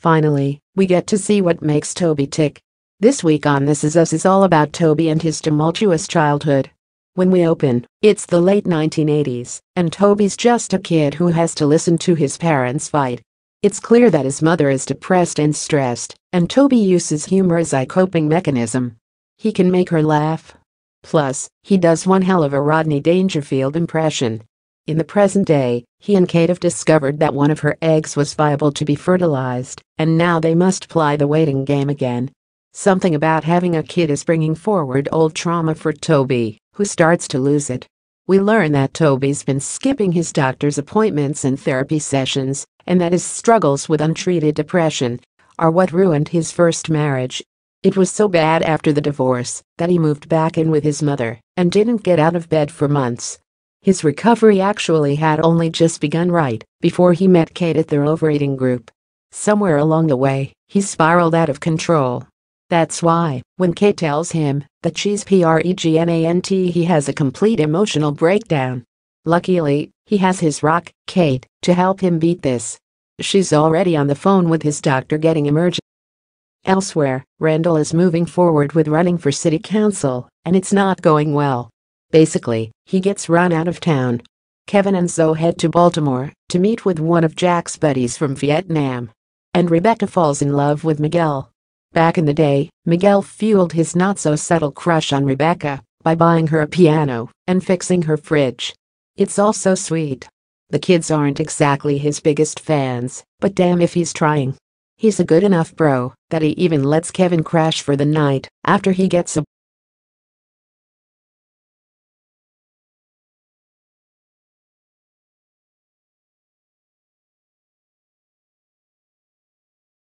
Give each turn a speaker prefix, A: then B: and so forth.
A: Finally, we get to see what makes Toby tick. This week on This Is Us is all about Toby and his tumultuous childhood. When we open, it's the late 1980s, and Toby's just a kid who has to listen to his parents fight. It's clear that his mother is depressed and stressed, and Toby uses humor as a coping mechanism. He can make her laugh. Plus, he does one hell of a Rodney Dangerfield impression. In the present day, he and Kate have discovered that one of her eggs was viable to be fertilized, and now they must play the waiting game again. Something about having a kid is bringing forward old trauma for Toby, who starts to lose it. We learn that Toby's been skipping his doctor's appointments and therapy sessions, and that his struggles with untreated depression are what ruined his first marriage. It was so bad after the divorce that he moved back in with his mother and didn't get out of bed for months his recovery actually had only just begun right before he met Kate at their overeating group. Somewhere along the way, he spiraled out of control. That's why, when Kate tells him that she's pregnant, he has a complete emotional breakdown. Luckily, he has his rock, Kate, to help him beat this. She's already on the phone with his doctor getting emergent. Elsewhere, Randall is moving forward with running for city council, and it's not going well. Basically, he gets run out of town. Kevin and Zoe head to Baltimore to meet with one of Jack's buddies from Vietnam. And Rebecca falls in love with Miguel. Back in the day, Miguel fueled his not-so-subtle crush on Rebecca by buying her a piano and fixing her fridge. It's all so sweet. The kids aren't exactly his biggest fans, but damn if he's trying. He's a good enough bro that he even lets Kevin crash for the night after he gets a